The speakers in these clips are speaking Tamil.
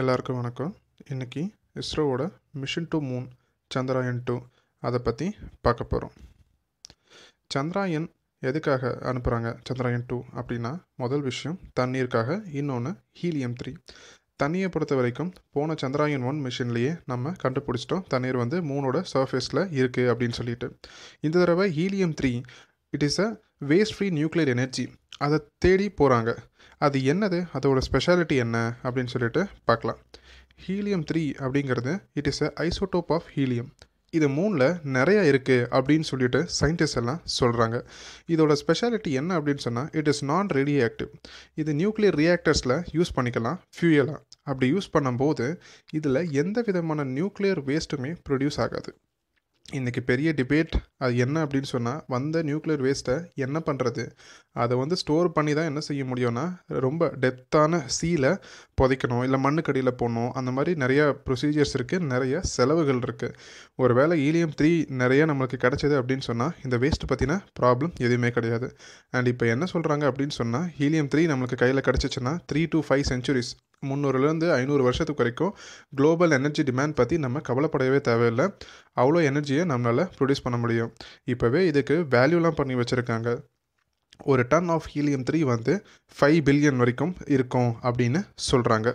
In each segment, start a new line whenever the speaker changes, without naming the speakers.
எல்லாருக்கும் வணக்கம் இன்றைக்கி இஸ்ரோவோட mission to moon Chandrayaan two அதை பற்றி பார்க்க போகிறோம் சந்திராயன் எதுக்காக அனுப்புகிறாங்க சந்திராயன் டூ அப்படின்னா முதல் விஷயம் தண்ணீருக்காக இன்னொன்று ஹீலியம் த்ரீ தண்ணியை பொறுத்த வரைக்கும் போன சந்திராயன் ஒன் மிஷின்லேயே நம்ம கண்டுபிடிச்சிட்டோம் தண்ணீர் வந்து மூனோட சர்ஃபேஸில் இருக்குது அப்படின்னு சொல்லிட்டு இந்த தடவை helium three it is a waste free nuclear energy அதை தேடி போகிறாங்க அது என்னது அதோட ஸ்பெஷாலிட்டி என்ன அப்படின்னு சொல்லிட்டு பார்க்கலாம் ஹீலியம் த்ரீ அப்படிங்கிறது it is a isotope of helium இது மூணில் நிறையா இருக்குது அப்படின்னு சொல்லிட்டு சயின்டிஸ்ட் எல்லாம் சொல்கிறாங்க இதோட ஸ்பெஷாலிட்டி என்ன அப்படின்னு சொன்னால் it is non radioactive இது நியூக்ளியர் ரியாக்டர்ஸில் யூஸ் பண்ணிக்கலாம் ஃபியூயலாக அப்படி யூஸ் பண்ணும்போது இதில் எந்த விதமான நியூக்ளியர் வேஸ்ட்டுமே ப்ரொடியூஸ் ஆகாது இன்றைக்கி பெரிய டிபேட் அது என்ன அப்படின்னு சொன்னால் வந்த நியூக்ளியர் வேஸ்ட்டை என்ன பண்ணுறது அதை வந்து ஸ்டோர் பண்ணி தான் என்ன செய்ய முடியும்னா ரொம்ப டெப்த்தான சீல புதைக்கணும் இல்லை மண்ணுக்கடியில் போடணும் அந்த மாதிரி நிறையா ப்ரொசீஜர்ஸ் இருக்குது நிறைய செலவுகள் இருக்குது ஒரு வேளை ஈலியம் த்ரீ நிறையா நம்மளுக்கு கிடச்சிது அப்படின்னு சொன்னால் இந்த வேஸ்ட்டு பற்றின ப்ராப்ளம் எதுவுமே கிடையாது அண்ட் இப்போ என்ன சொல்கிறாங்க அப்படின்னு சொன்னால் ஹீலியம் த்ரீ நம்மளுக்கு கையில் கிடச்சிச்சின்னா த்ரீ டு ஃபைவ் சென்ச்சுரிஸ் முந்நூறுலேருந்து ஐநூறு வருஷத்துக்கு வரைக்கும் குளோபல் எனர்ஜி டிமாண்ட் பற்றி நம்ம கவலைப்படவே தேவையில்லை அவ்வளோ எனர்ஜியை நம்மளால் ப்ரொடியூஸ் பண்ண முடியும் இப்போவே இதுக்கு வேல்யூலாம் பண்ணி வச்சுருக்காங்க ஒரு டன் ஆஃப் ஹீலியம் த்ரீ வந்து ஃபைவ் பில்லியன் வரைக்கும் இருக்கும் அப்படின்னு சொல்கிறாங்க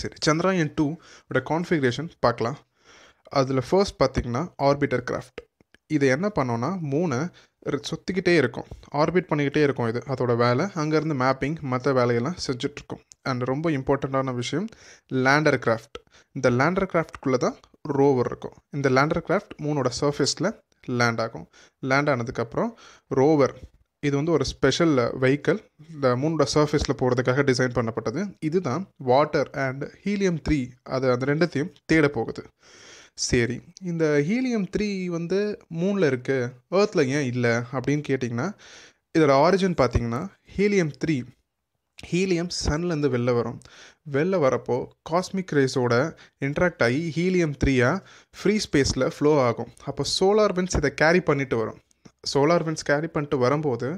சரி சந்திராயன் டூவோட கான்ஃபிகரேஷன் பார்க்கலாம் அதில் ஃபர்ஸ்ட் பார்த்திங்கன்னா ஆர்பிட்டர் கிராஃப்ட் இதை என்ன பண்ணோன்னா மூணு சுற்றிக்கிட்டே இருக்கும் ஆர்பிட் பண்ணிக்கிட்டே இருக்கும் இது அதோட வேலை அங்கேருந்து மேப்பிங் மற்ற வேலையெல்லாம் செஞ்சிட்ருக்கும் அண்ட் ரொம்ப இம்பார்ட்டண்ட்டான விஷயம் லேண்டர் கிராஃப்ட் இந்த லேண்டர் கிராஃப்ட்குள்ளே தான் ரோவர் இருக்கும் இந்த லேண்டர் கிராஃப்ட் மூணோட சர்ஃபேஸில் லேண்ட் ஆகும் லேண்ட் ஆனதுக்கப்புறம் ரோவர் இது வந்து ஒரு ஸ்பெஷல் வெஹிக்கல் இந்த மூணோட சர்ஃபேஸில் போகிறதுக்காக டிசைன் பண்ணப்பட்டது இதுதான் வாட்டர் அண்ட் ஹீலியம் த்ரீ அது அந்த ரெண்டுத்தையும் தேட போகுது சரி இந்த ஹீலியம் த்ரீ வந்து மூணில் இருக்குது ஏர்த்தில் ஏன் இல்லை அப்படின்னு கேட்டிங்கன்னா இதோட ஆரிஜின் பார்த்தீங்கன்னா ஹீலியம் த்ரீ ஹீலியம் சன்லேருந்து வெளில வரும் வெளில வரப்போ காஸ்மிக் ரேஸோட இன்ட்ராக்ட் ஆகி ஹீலியம் த்ரீயாக ஃப்ரீ ஸ்பேஸில் ஃப்ளோ ஆகும் அப்போ சோலார் பென்ஸ் இதை கேரி பண்ணிட்டு வரும் சோலார் வின்ஸ் கேரி பண்ணிட்டு வரும்போது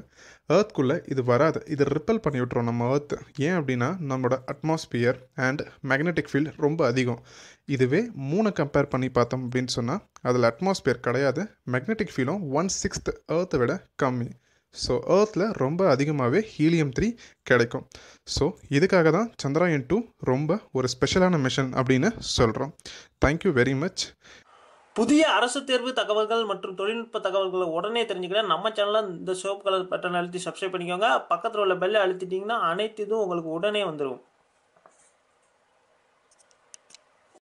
ஏர்த்குள்ளே இது வராது இது ரிப்பல் பண்ணி விட்ருவோம் நம்ம ஏர்த் ஏன் அப்படின்னா நம்மளோட அட்மாஸ்பியர் அண்ட் மேக்னெட்டிக் ஃபீல்டு ரொம்ப அதிகம் இதுவே மூணு கம்பேர் பண்ணி பார்த்தோம் அப்படின்னு சொன்னால் அதில் அட்மாஸ்பியர் கிடையாது மேக்னெட்டிக் ஃபீலும் ஒன் சிக்ஸ்த் ஏர்த்தை விட கம்மி ஸோ ஏர்த்தில் ரொம்ப அதிகமாகவே ஹீலியம் த்ரீ கிடைக்கும் ஸோ இதுக்காக தான் சந்திராயன் டூ ரொம்ப ஒரு ஸ்பெஷலான மிஷன் அப்படின்னு சொல்கிறோம் தேங்க்யூ வெரி மச் புதிய அரசு தேர்வு தகவல்கள் மற்றும் தொழில்நுட்ப தகவல்களை உடனே தெரிஞ்சுக்கிட்டா நம்ம சேனலில் இந்த சோப் கலர் பட்டன் அழுத்தி சப்ஸ்கிரைப் பண்ணிக்கோங்க பக்கத்தில் உள்ள பெல்லை அழுத்திட்டிங்கன்னா அனைத்து இதுவும் உங்களுக்கு உடனே வந்துடும்